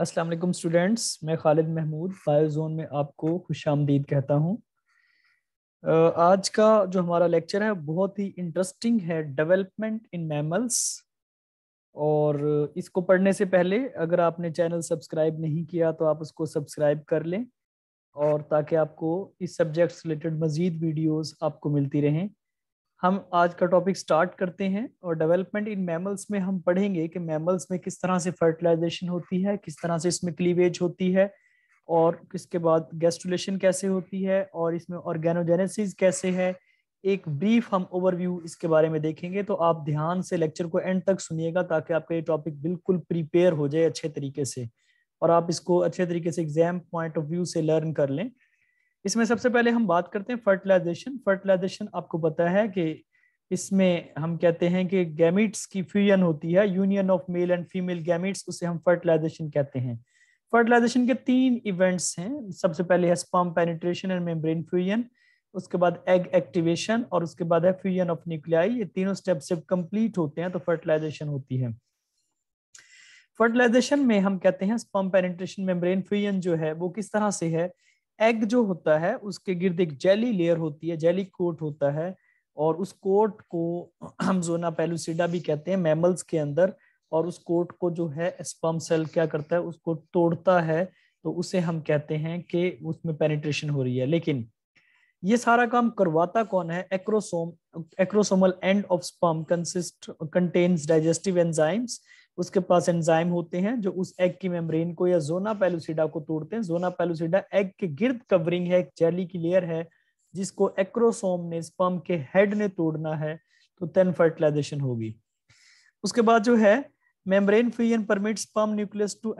Aslam students मैं Khalid Mahmood fire zone में आपको खुश आमदीद कहता हूँ आज का जो हमारा लेक्चर है बहुत ही इंटरेस्टिंग है डेवलपमेंट इन मैमल्स और इसको पढ़ने से पहले अगर आपने चैनल सब्सक्राइब नहीं किया तो आप उसको सब्सक्राइब कर लें और ताकि आपको इस सब्जेक्ट से रिलेटेड मज़ीद वीडियोज़ आपको मिलती रहें हम आज का टॉपिक स्टार्ट करते हैं और डेवलपमेंट इन मैमल्स में हम पढ़ेंगे कि मैमल्स में किस तरह से फर्टिलाइजेशन होती है किस तरह से इसमें क्लीवेज होती है और किसके बाद गैस्ट्रुलेशन कैसे होती है और इसमें ऑर्गेनोजेनेसिस कैसे है एक ब्रीफ हम ओवरव्यू इसके बारे में देखेंगे तो आप ध्यान से लेक्चर को एंड तक सुनिएगा ताकि आपका ये टॉपिक बिल्कुल प्रिपेयर हो जाए अच्छे तरीके से और आप इसको अच्छे तरीके से एग्जाम पॉइंट ऑफ व्यू से लर्न कर लें इसमें सबसे पहले हम बात करते हैं फर्टिलाइजेशन फर्टिलाइजेशन आपको पता है कि इसमें हम कहते हैं कि गैमिट्स की फ्यूजन होती है union of male and female gametes उसे हम फर्टिलाइजेशन कहते हैं फर्टिलाइजेशन के तीन इवेंट्स हैं सबसे पहले है sperm penetration and membrane fusion उसके बाद एग एक्टिवेशन और उसके बाद है फ्यूजन ऑफ न्यूक्लियाई ये तीनों स्टेप जब कंप्लीट होते हैं तो फर्टिलाइजेशन होती है फर्टिलाइजेशन में हम कहते हैं स्पम पेनिट्रेशन मेम्ब्रेन फ्यूजन जो है वो किस तरह से है एग जो होता है उसके गिर्द एक जेली लेयर होती है जेली कोट होता है और उस कोट को हम जोना पेलुसिडा भी कहते हैं मैमल्स के अंदर और उस कोट को जो है स्पर्म सेल क्या करता है उसको तोड़ता है तो उसे हम कहते हैं कि उसमें पेनिट्रेशन हो रही है लेकिन ये सारा काम करवाता कौन है acrosome acrosomal end of sperm consist contains digestive enzymes उसके पास एंजाइम होते हैं जो उस एग की मेम्ब्रेन को या जोना पेलुसिडा को तोड़ते हैं जोना पेलुसिडा एग के गिर्द कवरिंग है एक जेली की लेयर है जिसको एक्रोसोम ने स्पर्म के हेड ने तोड़ना है तो तेन फर्टिलाइजेशन होगी उसके बाद जो है membrane fusion permits sperm nucleus to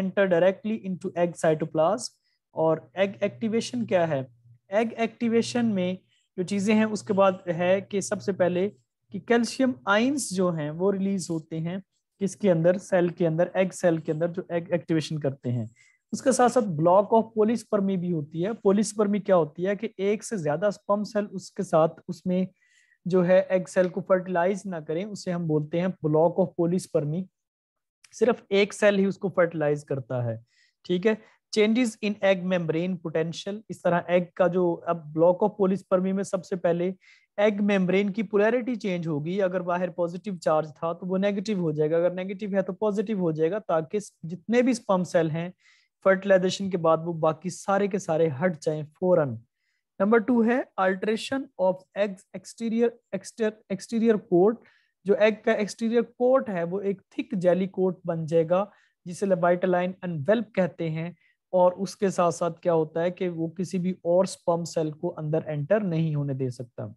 enter directly into egg cytoplasm और एग एक्टिवेशन क्या है एग एक्टिवेशन में जो चीजें हैं उसके बाद है कि सबसे पहले कि कैल्शियम आइंस जो हैं वो रिलीज होते हैं किसके अंदर सेल के अंदर एग सेल के अंदर जो एग एक्टिवेशन करते हैं उसके साथ साथ ब्लॉक ऑफ पोलिसपर्मी भी होती है पोलिसपर्मी क्या होती है कि एक से ज्यादा स्पम सेल उसके साथ उसमें जो है एग सेल को फर्टिलाइज ना करें उसे हम बोलते हैं ब्लॉक ऑफ पोलिसपर्मी सिर्फ एक सेल ही उसको फर्टिलाइज करता है ठीक है changes in egg membrane potential इस तरह एग का जो अब ब्लॉक ऑफ पोलिसपर्मी में सबसे पहले एग मेम्ब्रेन की पोलैरिटी चेंज होगी अगर बाहर पॉजिटिव चार्ज था तो वो नेगेटिव हो जाएगा अगर नेगेटिव है तो पॉजिटिव हो जाएगा ताकि जितने भी स्पम सेल हैं फर्टिलाइजेशन के बाद वो बाकी सारे के सारे हट जाएं फौरन नंबर टू है alteration of egg exterior exterior coat जो एग का एक्सटीरियर कोट है वो एक थिक जेली कोट बन जाएगा जिसे लेबाइटलाइन अनवेल्प कहते हैं और उसके साथ साथ क्या होता है कि वो किसी भी और स्पम सेल को अंदर एंटर नहीं होने दे सकता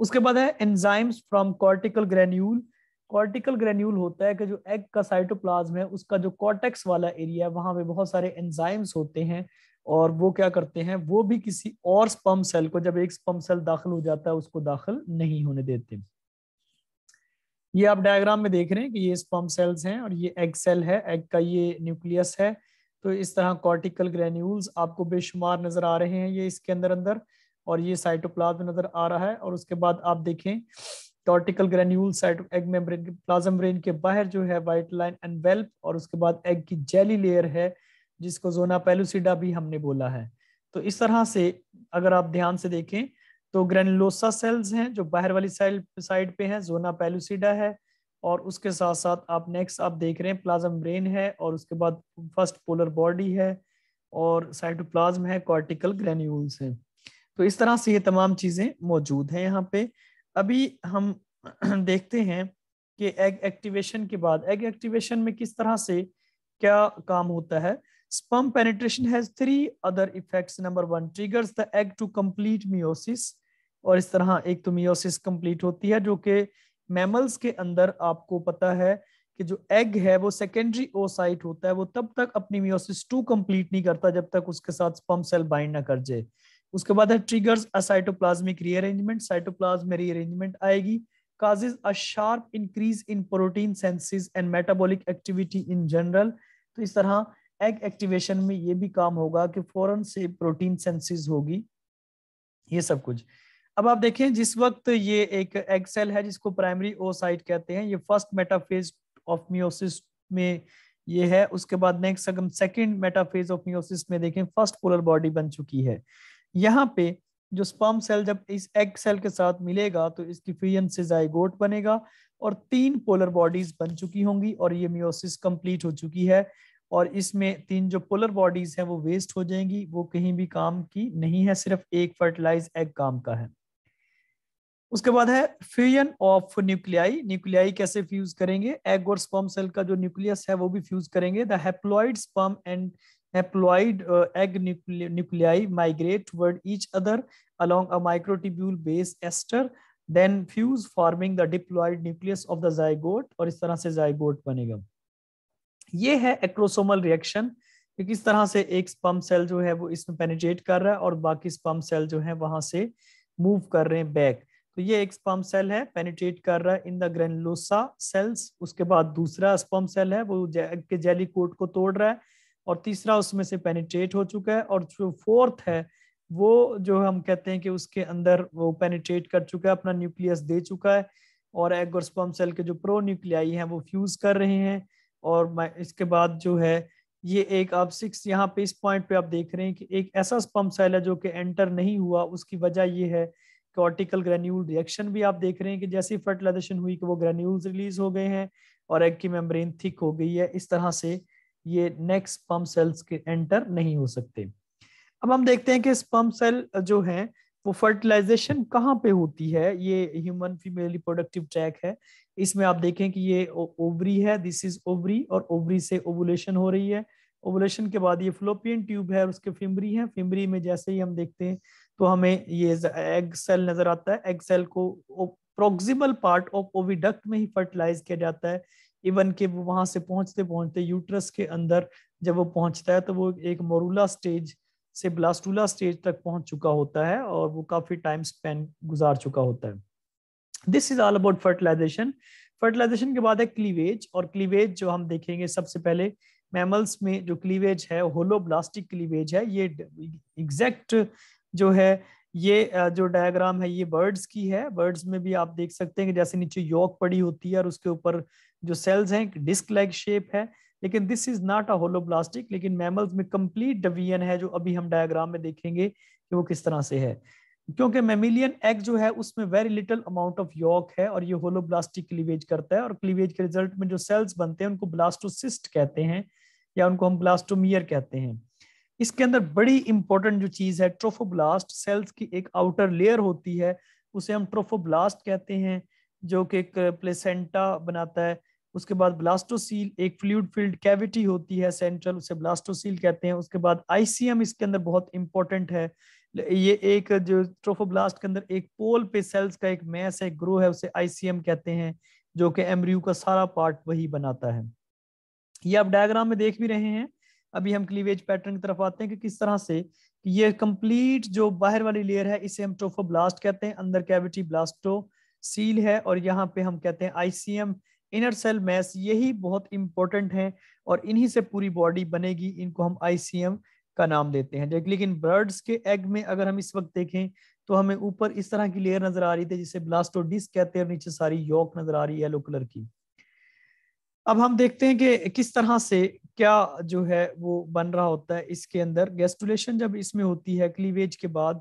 उसके बाद है enzymes from cortical granule cortical granule होता है कि जो एग का साइटोप्लाज्म है उसका जो कॉर्टेक्स वाला एरिया है वहां पे बहुत सारे एंजाइम्स होते हैं और वो क्या करते हैं वो भी किसी और स्पम सेल को जब एक स्पम सेल दाखिल हो जाता है उसको दाखिल नहीं होने देते ये आप डायग्राम में देख रहे हैं कि ये स्पम सेल्स हैं और ये एग सेल है एग का ये न्यूक्लियस है तो इस तरह कॉर्टिकल ग्रेन्यूल्स आपको बेशुमार नजर आ रहे हैं ये इसके अंदर अंदर और ये साइटोप्लाज्म नजर आ रहा है और उसके बाद आप देखें cortical granule site egg membrane plasma membrane के बाहर जो है वाइट लाइन एनवेल्प और उसके बाद एग की जेली लेयर है जिसको जोना पेलुसिडा भी हमने बोला है तो इस तरह से अगर आप ध्यान से देखें तो ग्रेनुलोसा सेल्स हैं जो बाहर वाली साइड साइड पे हैं जोना पेलुसिडा है और उसके साथ साथ आप नेक्स्ट आप देख रहे हैं प्लाज्म ब्रेन है और उसके बाद फर्स्ट पोलर बॉडी है और साइटोप्लाज्म है कॉर्टिकल ग्रेन्यूल्स हैं तो इस तरह से ये तमाम चीजें मौजूद हैं यहाँ पे अभी हम देखते हैं कि एग एक्टिवेशन के बाद एग एक्टिवेशन में किस तरह से क्या काम होता है sperm penetration has three other effects number one triggers the egg to complete meiosis और इस तरह एक तो मियोसिस कंप्लीट होती है जो कि मैमल्स के अंदर आपको पता है कि जो एग है वो सेकेंडरी ओसाइट होता है वो तब तक अपनी मियोसिस टू कंप्लीट नहीं करता जब तक उसके साथ स्पम सेल बाइंड ना कर जाए उसके बाद है triggers a cytoplasmic rearrangement cytoplasm rearrangement आएगी causes a sharp increase in protein senses and metabolic activity in general तो इस तरह एग एक्टिवेशन में ये भी काम होगा कि फौरन से प्रोटीन सेंसेस होगी ये सब कुछ अब आप देखें जिस वक्त ये एक एग सेल है जिसको प्राइमरी ओसाइट कहते हैं ये फर्स्ट मेटाफेज ऑफ मियोसिस में ये है उसके बाद नेक्स्ट अगर सेकंड मेटाफेज ऑफ मियोसिस में देखें फर्स्ट पोलर बॉडी बन चुकी है यहाँ पे जो स्पर्म सेल जब इस एग सेल के साथ मिलेगा तो इसकी फ्यूजन से जाइगोट बनेगा और तीन पोलर बॉडीज बन चुकी होंगी और ये मियोसिस कंप्लीट हो चुकी है और इसमें तीन जो पोलर बॉडीज हैं वो वेस्ट हो जाएंगी वो कहीं भी काम की नहीं है सिर्फ एक फर्टिलाइज एग काम का है उसके बाद है फ्यूजन ऑफ न्यूक्लियाई न्यूक्लियाई कैसे फ्यूज करेंगे एग और स्पर्म सेल का जो न्यूक्लियस है वो भी फ्यूज करेंगे the haploid sperm and haploid uh, egg nuclei, nuclei migrate toward each other along a microtubule base ester then fuse forming the diploid nucleus of the zygote और इस तरह से zygote बनेगा ये है एक्रोसोमल रिएक्शन कि किस तरह से एक स्पम सेल जो है वो इसमें पेनिट्रेट कर रहा है और बाकी स्पम सेल जो है वहां से मूव कर रहे हैं बैक तो ये एक स्पम सेल है पेनिट्रेट कर रहा है इन द ग्रेनुलोसा सेल्स उसके बाद दूसरा स्पम सेल है वो जे, के जेली कोट को तोड़ रहा है और तीसरा उसमें से पेनिट्रेट हो चुका है और जो फोर्थ है वो जो हम कहते हैं कि उसके अंदर वो पेनिट्रेट कर चुका है अपना न्यूक्लियस दे चुका है और एग और स्पर्म सेल के जो प्रो न्यूक्लियाई हैं वो फ्यूज कर रहे हैं और इसके बाद जो है ये एक आप सिक्स यहाँ पे इस पॉइंट पे आप देख रहे हैं कि एक ऐसा स्पम सेल है जो कि एंटर नहीं हुआ उसकी वजह ये है कॉर्टिकल ग्रेन्यूल रिएक्शन भी आप देख रहे हैं कि जैसे फर्टिलाइजेशन हुई कि वो ग्रेन्यूल्स रिलीज हो गए हैं और एग की मेम्ब्रेन थिक हो गई है इस तरह से ये नेक्स्ट स्पम सेल्स के एंटर नहीं हो सकते अब हम देखते हैं कि स्पम सेल जो है वो फर्टिलाइजेशन कहाँ पे होती है ये ह्यूमन फीमेल रिप्रोडक्टिव ट्रैक है इसमें आप देखें कि ये ओवरी है दिस इज ओवरी और ओवरी से ओवुलेशन हो रही है ओवुलेशन के बाद ये फ्लोपियन ट्यूब है उसके फिमरी है फिमरी में जैसे ही हम देखते हैं तो हमें ये एग सेल नजर आता है एग सेल को प्रोक्सिमल पार्ट ऑफ ओविडक्ट में ही फर्टिलाइज किया जाता है इवन के वो वहां से पहुंचते पहुंचते यूट्रस के अंदर जब वो पहुंचता है तो वो एक मोरूला स्टेज से ब्लास्टूला स्टेज तक पहुंच चुका होता है और वो काफी टाइम स्पेन गुजार चुका होता है this is all about fertilization fertilization के बाद है क्लीवेज और क्लीवेज जो हम देखेंगे सबसे पहले मैमल्स में जो क्लीवेज है होलोब्लास्टिक क्लीवेज है ये एग्जैक्ट जो है ये जो डायग्राम है ये बर्ड्स की है बर्ड्स में भी आप देख सकते हैं कि जैसे नीचे योक पड़ी होती है और उसके ऊपर जो सेल्स हैं डिस्क लाइक शेप है लेकिन this is not a hollow लेकिन मैमल्स में कंप्लीट डिवीजन है जो अभी हम डायग्राम में देखेंगे कि वो किस तरह से है क्योंकि मेमिलियन एग जो है उसमें very little amount of yolk है और ये होलो ब्लास्टिक क्लीवेज करता है और क्लीवेज के रिजल्ट में जो सेल्स बनते हैं उनको ब्लास्टोसिस्ट कहते हैं या उनको हम ब्लास्टोमियर कहते हैं इसके अंदर बड़ी इंपॉर्टेंट जो चीज है ट्रोफोब्लास्ट सेल्स की एक आउटर लेयर होती है उसे हम ट्रोफोब्लास्ट कहते हैं जो कि एक प्लेसेंटा बनाता है उसके बाद ब्लास्टोसील एक फ्लूड फील्ड कैविटी होती है सेंट्रल उसे ब्लास्टोसील कहते हैं उसके बाद आईसीएम इसके अंदर बहुत इंपॉर्टेंट है ये एक जो ट्रोफोब्लास्ट के अंदर एक पोल पे सेल्स का एक मैस है ग्रो है उसे आईसीएम कहते हैं जो कि एमरियू का सारा पार्ट वही बनाता है ये आप डायग्राम में देख भी रहे हैं अभी हम क्लीवेज पैटर्न की तरफ आते हैं कि किस तरह से कि ये कंप्लीट जो बाहर वाली लेयर है इसे हम ब्लास्ट कहते हैं अंदर कैविटी ब्लास्टो सील है और यहाँ पे हम कहते हैं आईसीएम इनर सेल मैस यही बहुत इंपॉर्टेंट है और इन्हीं से पूरी बॉडी बनेगी इनको हम आईसीएम का नाम देते हैं लेकिन बर्ड्स के एग में अगर हम इस वक्त देखें तो हमें ऊपर इस तरह की लेयर नजर आ रही थी जिसे डिस्क कहते हैं और नीचे सारी योक नजर आ रही है येलो कलर की अब हम देखते हैं कि किस तरह से क्या जो है वो बन रहा होता है इसके अंदर गेस्टुलेशन जब इसमें होती है क्लीवेज के बाद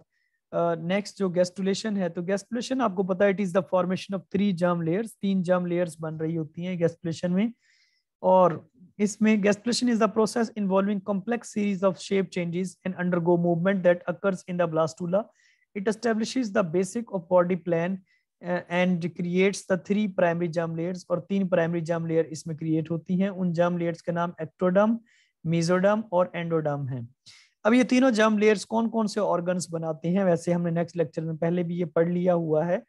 नेक्स्ट uh, जो गैस्टुलेशन है तो गेस्टुलेशन आपको पता है it is the formation of three germ layers तीन जर्म लेयर्स बन रही होती हैं गेस्टुलेशन में और इसमें gastrulation is the process involving complex series of shape changes and undergo movement that occurs in the blastula it establishes the basic of body plan and creates the three primary germ layers और तीन primary जम layer इसमें create होती हैं उन जम layers के नाम एक्टोडम मिजोडम और एंडोडम हैं अब ये तीनों जम लेयर्स कौन कौन से ऑर्गन्स बनाते हैं वैसे हमने नेक्स्ट लेक्चर में पहले भी ये पढ़ लिया हुआ है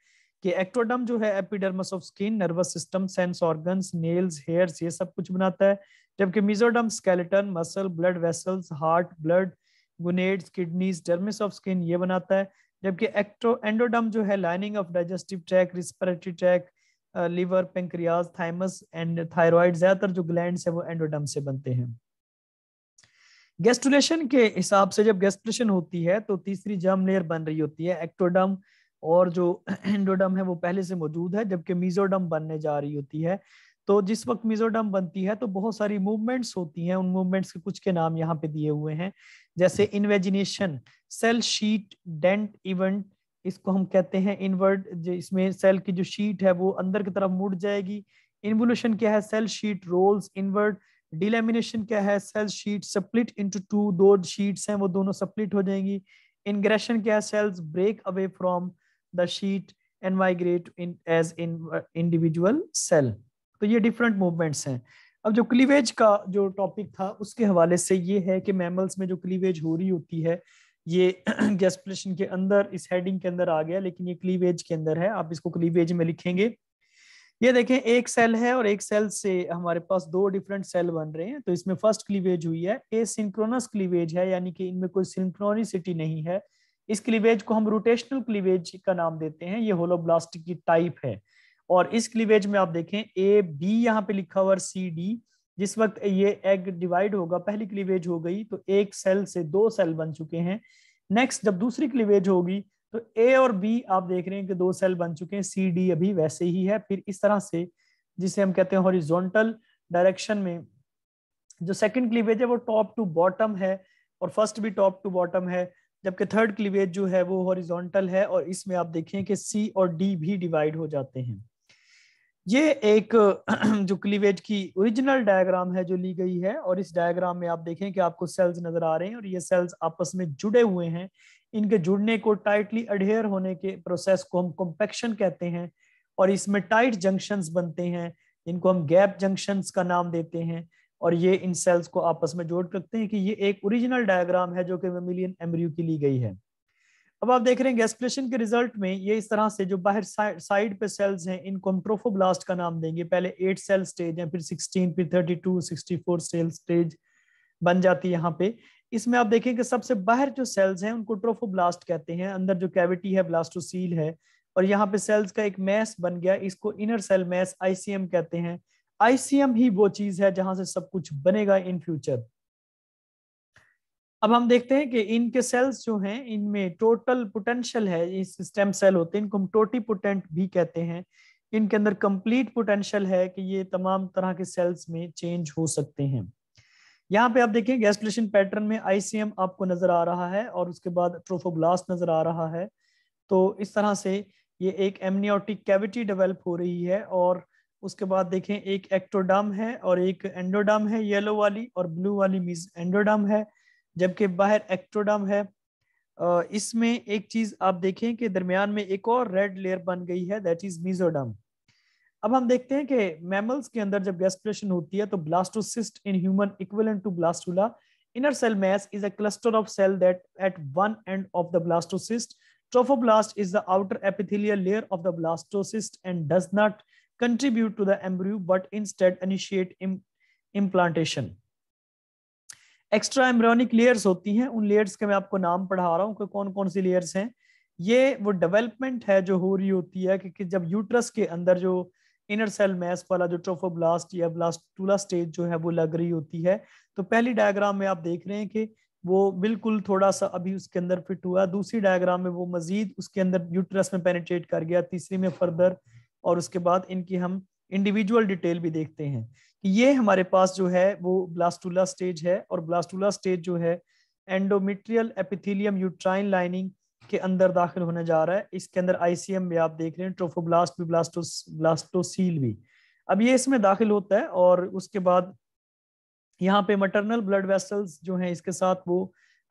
कि एक्टोडम जो है epidermis of skin nervous system sense organs nails hairs ये सब कुछ बनाता है जबकि mesoderm skeleton muscle blood vessels heart blood gonads kidneys dermis of skin ये बनाता है जबकि एक्टो एंडोडम जो है lining of digestive tract respiratory tract liver pancreas thymus and thyroid ज्यादातर जो ग्लैंड है वो एंडोडम से बनते हैं गेस्टुलेशन के हिसाब से जब गेस्टुलेशन होती है तो तीसरी जर्म लेयर बन रही होती है एक्टोडम और जो एंडोडम है वो पहले से मौजूद है जबकि मीजोडम बनने जा रही होती है तो जिस वक्त मिजोरम बनती है तो बहुत सारी मूवमेंट्स होती हैं उन मूवमेंट्स के कुछ के नाम यहाँ पे दिए हुए हैं जैसे invagination cell sheet dent event इसको हम कहते हैं इनवर्ड इसमें सेल की जो शीट है वो अंदर की तरफ मुड़ जाएगी इन्वोल्यूशन क्या है cell sheet rolls inward delamination क्या है cell sheet split into two दो शीट्स हैं वो दोनों स्प्लिट हो जाएंगी इनग्रेशन क्या है cells break away from the sheet and migrate in as in individual cell तो ये डिफरेंट मूवमेंट्स हैं अब जो क्लीवेज का जो टॉपिक था उसके हवाले से ये है कि मैमल्स में जो क्लीवेज हो रही होती है ये गैस्प्लेशन के अंदर इस हेडिंग के अंदर आ गया लेकिन ये क्लीवेज के अंदर है आप इसको क्लीवेज में लिखेंगे ये देखें एक सेल है और एक सेल से हमारे पास दो डिफरेंट सेल बन रहे हैं तो इसमें फर्स्ट क्लीवेज हुई है ए सिंक्रोनस क्लीवेज है यानी कि इनमें कोई सिंक्रोनिसिटी नहीं है इस क्लीवेज को हम रोटेशनल क्लीवेज का नाम देते हैं ये होलोब्लास्टिक की टाइप है और इस क्लीवेज में आप देखें ए बी यहाँ पे लिखा हुआ सी डी जिस वक्त ये एग डिवाइड होगा पहली क्लीवेज हो गई तो एक सेल से दो सेल बन चुके हैं नेक्स्ट जब दूसरी क्लीवेज होगी तो ए और बी आप देख रहे हैं कि दो सेल बन चुके हैं सी डी अभी वैसे ही है फिर इस तरह से जिसे हम कहते हैं हॉरिजॉन्टल डायरेक्शन में जो सेकंड क्लीवेज है वो टॉप टू बॉटम है और फर्स्ट भी टॉप टू बॉटम है जबकि थर्ड क्लीवेज जो है वो हॉरिजॉन्टल है और इसमें आप देखें कि सी और डी भी डिवाइड हो जाते हैं ये एक जो क्लीवेज की ओरिजिनल डायग्राम है जो ली गई है और इस डायग्राम में आप देखें कि आपको सेल्स नजर आ रहे हैं और ये सेल्स आपस में जुड़े हुए हैं इनके जुड़ने को टाइटली अडेयर होने के प्रोसेस को हम कॉम्पेक्शन कहते हैं और इसमें टाइट जंक्शंस बनते हैं इनको हम गैप जंक्शंस का नाम देते हैं और ये इन सेल्स को आपस में जोड़ सकते हैं कि ये एक ओरिजिनल डायग्राम है जो कि मेमिलियन एमरियो की ली गई है अब आप देख रहे हैं गैस्प्रेशन के रिजल्ट में ये इस तरह से जो बाहर साइड पे सेल्स हैं इनको हम ट्रोफोब्लास्ट का नाम देंगे पहले एट सेल स्टेज है फिर सिक्सटीन फिर thirty two sixty four cell stage बन जाती है यहाँ पे इसमें आप देखें कि सबसे बाहर जो सेल्स हैं उनको ट्रोफोब्लास्ट कहते हैं अंदर जो कैविटी है ब्लास्टोसील है और यहाँ पे सेल्स का एक मैस बन गया इसको इनर सेल मैस आईसीएम कहते हैं आईसीएम ही वो चीज है जहां से सब कुछ बनेगा इन फ्यूचर अब हम देखते हैं कि इनके सेल्स जो हैं इनमें टोटल पोटेंशियल है इस स्टेम सेल होते हैं इनको हम टोटी पोटेंट भी कहते हैं इनके अंदर कंप्लीट पोटेंशियल है कि ये तमाम तरह के सेल्स में चेंज हो सकते हैं यहाँ पे आप देखें गैसप्लेशन पैटर्न में आईसीएम आपको नजर आ रहा है और उसके बाद ट्रोफोब्लास्ट नजर आ रहा है तो इस तरह से ये एक एमनियोटिक कैविटी डेवलप हो रही है और उसके बाद देखें एक एक्टोडम है और एक एंडोडम है येलो वाली और ब्लू वाली मीज एंडोडम है जबकि बाहर एक्ट्रोडम है इसमें एक चीज आप देखें कि दरमियान में एक और रेड लेयर बन गई है दैट इज मीजोडम अब हम देखते हैं कि मैमल्स के अंदर जब गैस्प्रेशन होती है तो blastocyst in human equivalent to blastula inner cell mass is a cluster of cell that at one end of the blastocyst trophoblast is the outer epithelial layer of the blastocyst and does not contribute to the embryo but instead initiate implantation extra embryonic layers होती हैं उन layers के मैं आपको नाम पढ़ा रहा हूँ कि कौन कौन सी लेयर्स हैं ये वो डेवलपमेंट है जो हो रही होती है क्योंकि जब यूट्रस के अंदर जो इनर सेल मैस वाला जो ट्रोफोब्लास्ट या ब्लास्टूला स्टेज जो है वो लग रही होती है तो पहली डायग्राम में आप देख रहे हैं कि वो बिल्कुल थोड़ा सा अभी उसके अंदर फिट हुआ दूसरी डायग्राम में वो मजीद उसके अंदर यूट्रस में पेनिट्रेट कर गया तीसरी में फर्दर और उसके बाद इनकी हम इंडिविजुअल डिटेल भी देखते हैं कि ये हमारे पास जो है वो ब्लास्टूला स्टेज है और ब्लास्टूला स्टेज जो है एंडोमिट्रियल एपिथिलियम यूट्राइन लाइनिंग के अंदर दाखिल होने जा रहा है इसके अंदर आईसीएम भी आप देख रहे हैं ट्रोफोब्लास्ट भी ब्लास्टो ब्लास्टोसील भी अब ये इसमें दाखिल होता है और उसके बाद यहाँ पे मटरनल ब्लड वेसल्स जो हैं इसके साथ वो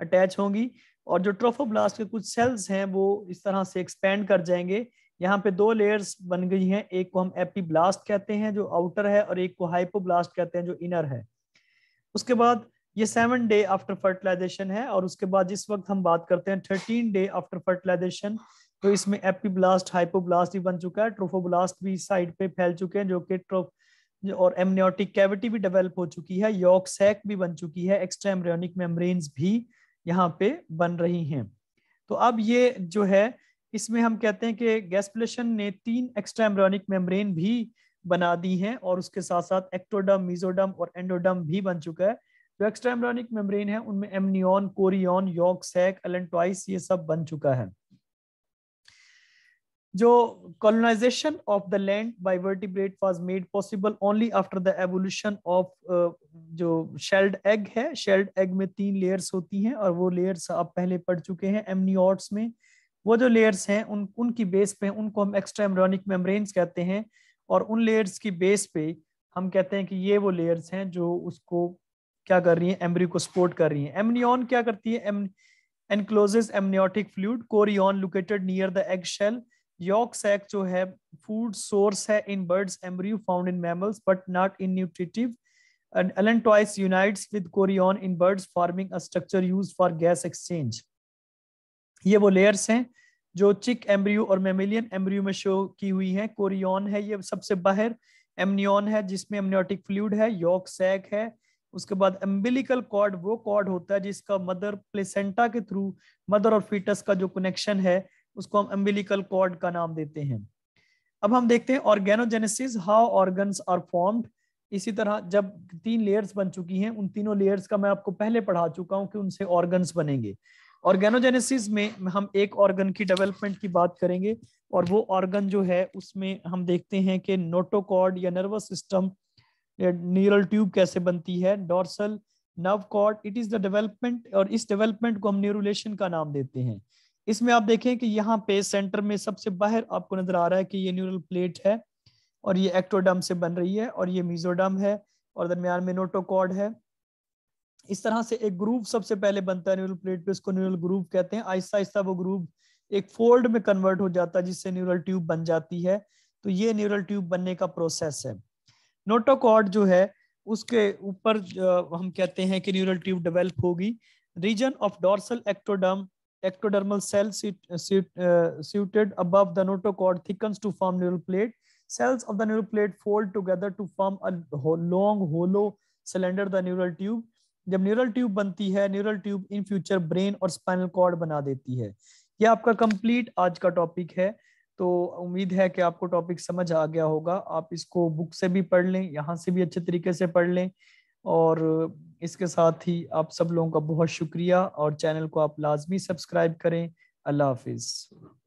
अटैच होंगी और जो ट्रोफोब्लास्ट के कुछ सेल्स हैं वो इस तरह से एक्सपेंड कर जाएंगे यहाँ पे दो लेयर्स बन गई हैं एक को हम एपीब्लास्ट कहते हैं जो आउटर है और एक को हाइपोब्लास्ट कहते हैं जो इनर है उसके बाद ये सेवन डे आफ्टर फर्टिलाइजेशन है और उसके बाद जिस वक्त हम बात करते हैं थर्टीन डे आफ्टर फर्टिलाइजेशन तो इसमें एपीब्लास्ट हाइपोब्लास्ट भी बन चुका है ट्रोफोब्लास्ट भी साइड पे फैल चुके हैं जो कि ट्रोफ और एमनियोटिक कैविटी भी डेवलप हो चुकी है योक्सैक सैक भी बन चुकी है एक्स्ट्रा एम्ब्रियोनिक मेम्ब्रेन्स भी यहाँ पे बन रही हैं तो अब ये जो है इसमें हम कहते हैं कि गैसप्लेशन ने तीन एक्स्ट्रा एम्ब्रियोनिक मेम्ब्रेन भी बना दी हैं और उसके साथ साथ एक्टोडम मीजोडम और एंडोडम भी बन चुका है जो एक्स्ट्रा एम्ब्रियोनिक मेम्ब्रेन है उनमें amnion chorion yolk sac allantois ये सब बन चुका है जो colonization of the land by vertebrate was made possible only after the evolution of जो शेल्ड एग है शेल्ड एग में तीन लेयर्स होती हैं और वो लेयर्स आप पहले पढ़ चुके हैं amniotes में वो जो लेयर्स हैं उन उनकी बेस पे उनको हम एक्स्ट्रा एम्ब्रियोनिक मेम्ब्रेन्स कहते हैं और उन लेयर्स की बेस पे हम कहते हैं कि ये वो लेयर्स हैं जो उसको क्या कर रही हैं एम्ब्रियो को सपोर्ट कर रही हैं एमनियन क्या करती है am amniotic fluid chorion located near the egg shell yolk sac जो है फूड सोर्स है in birds embryo found in mammals but not in nutritive and allantois unites with chorion in birds forming a structure use for gas exchange ये वो layers हैं जो चिक embryo और mammalian embryo में शो की हुई है कोरियन है ये सबसे बाहर एमनियन है जिसमें एमनियोटिक फ्लूड है योक सैक है उसके बाद एम्बिलिकल कॉर्ड वो कॉर्ड होता है जिसका मदर प्लेसेंटा के थ्रू मदर और फीटस का जो कनेक्शन है उसको हम एम्बिलिकल कॉर्ड का नाम देते हैं अब हम देखते हैं organogenesis how organs are formed इसी तरह जब तीन लेयर्स बन चुकी हैं उन तीनों लेयर्स का मैं आपको पहले पढ़ा चुका हूं कि उनसे ऑर्गन्स बनेंगे ऑर्गेनोजेनेसिस में हम एक ऑर्गन की डेवलपमेंट की बात करेंगे और वो ऑर्गन जो है उसमें हम देखते हैं कि नोटोकॉर्ड या नर्वस सिस्टम न्यूरल ट्यूब कैसे बनती है dorsal nerve cord it is the development और इस डेवलपमेंट को हम न्यूरोलेशन का नाम देते हैं इसमें आप देखें कि यहाँ पे सेंटर में सबसे बाहर आपको नजर आ रहा है कि ये न्यूरल प्लेट है और ये एक्टोडम से बन रही है और ये मीजोडम है और दरमियान में नोटोकॉर्ड है इस तरह से एक ग्रुप सबसे पहले बनता है न्यूरल प्लेट पे इसको न्यूरल ग्रुप कहते हैं आहिस्ता आहिस्ता वो ग्रुप एक फोल्ड में कन्वर्ट हो जाता है जिससे न्यूरल ट्यूब बन जाती है तो ये न्यूरल ट्यूब बनने का प्रोसेस है नोटोकॉर्ड जो है उसके ऊपर हम कहते हैं कि न्यूरल ट्यूब डेवलप होगी region of dorsal ectoderm ectodermal cell seated above the notochord thickens to form neural plate cells of the neural plate fold together to form a long hollow cylinder the neural tube जब neural tube बनती है neural tube in future brain और spinal cord बना देती है यह आपका complete आज का टॉपिक है तो उम्मीद है कि आपको टॉपिक समझ आ गया होगा आप इसको बुक से भी पढ़ लें यहाँ से भी अच्छे तरीके से पढ़ लें और इसके साथ ही आप सब लोगों का बहुत शुक्रिया और चैनल को आप लाजमी सब्सक्राइब करें अल्लाह हाफिज़